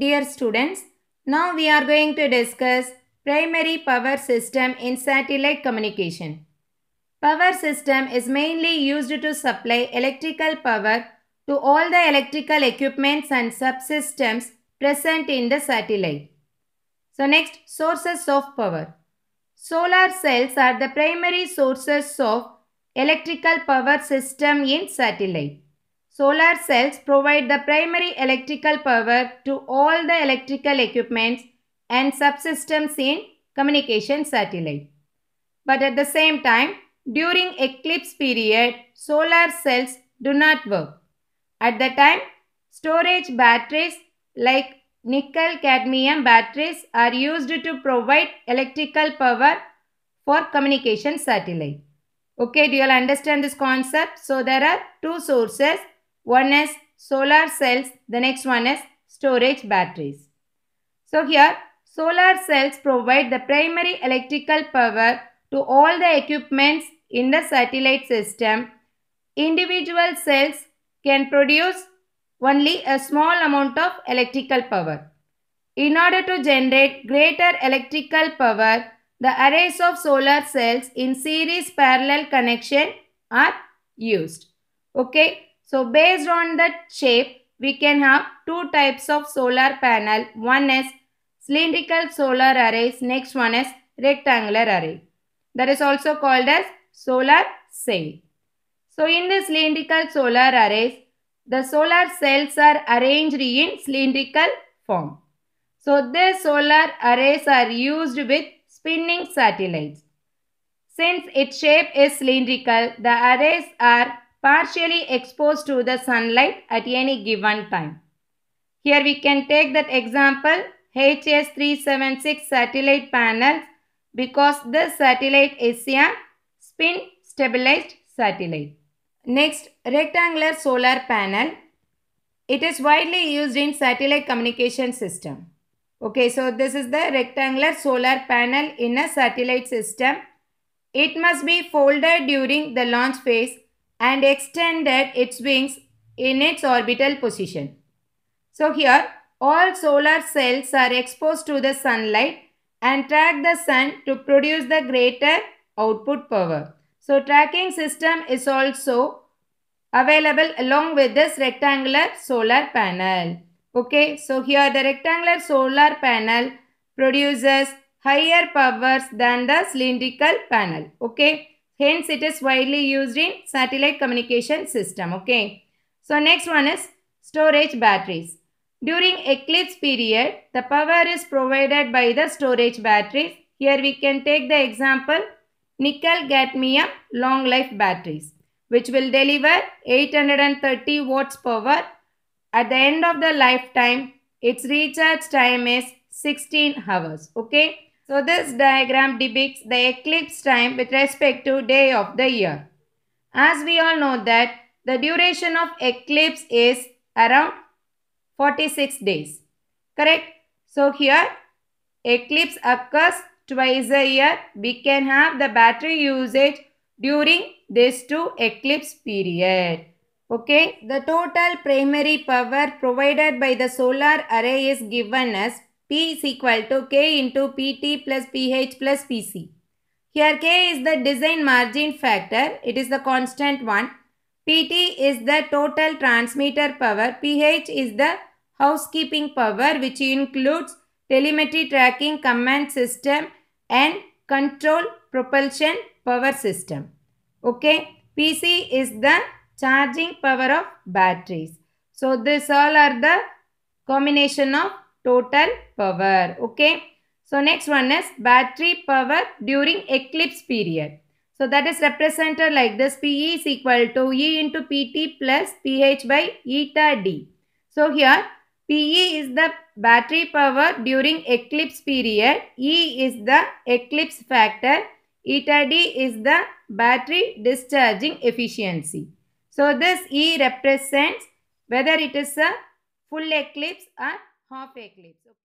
Dear students, now we are going to discuss primary power system in satellite communication. Power system is mainly used to supply electrical power to all the electrical equipments and subsystems present in the satellite. So next, sources of power. Solar cells are the primary sources of electrical power system in satellite. Solar cells provide the primary electrical power to all the electrical equipments and subsystems in communication satellite. But at the same time, during eclipse period, solar cells do not work. At the time, storage batteries like nickel cadmium batteries are used to provide electrical power for communication satellite. Okay, do you all understand this concept? So there are two sources one is solar cells, the next one is storage batteries. So here solar cells provide the primary electrical power to all the equipments in the satellite system. Individual cells can produce only a small amount of electrical power. In order to generate greater electrical power, the arrays of solar cells in series parallel connection are used. Okay, so based on that shape, we can have two types of solar panel. One is cylindrical solar arrays. Next one is rectangular array. That is also called as solar cell. So in the cylindrical solar arrays, the solar cells are arranged in cylindrical form. So these solar arrays are used with spinning satellites. Since its shape is cylindrical, the arrays are partially exposed to the sunlight at any given time. Here we can take that example HS376 satellite panels because this satellite is a spin stabilized satellite. Next, rectangular solar panel. It is widely used in satellite communication system. Okay, so this is the rectangular solar panel in a satellite system. It must be folded during the launch phase and extended its wings in its orbital position. So here all solar cells are exposed to the sunlight and track the sun to produce the greater output power. So tracking system is also available along with this rectangular solar panel. Okay, so here the rectangular solar panel produces higher powers than the cylindrical panel. Okay, Hence, it is widely used in satellite communication system. Okay. So, next one is storage batteries. During eclipse period, the power is provided by the storage batteries. Here we can take the example nickel cadmium long life batteries which will deliver 830 watts power. At the end of the lifetime, its recharge time is 16 hours. Okay. So this diagram depicts the eclipse time with respect to day of the year. As we all know that the duration of eclipse is around 46 days. Correct? So here eclipse occurs twice a year. We can have the battery usage during these two eclipse period. Okay, the total primary power provided by the solar array is given as P is equal to K into PT plus PH plus PC. Here K is the design margin factor. It is the constant one. PT is the total transmitter power. PH is the housekeeping power which includes telemetry tracking command system and control propulsion power system. Okay. PC is the charging power of batteries. So this all are the combination of total power. Okay. So next one is battery power during eclipse period. So that is represented like this PE is equal to E into PT plus PH by eta D. So here PE is the battery power during eclipse period. E is the eclipse factor. Eta D is the battery discharging efficiency. So this E represents whether it is a full eclipse or Half eclipse. Okay.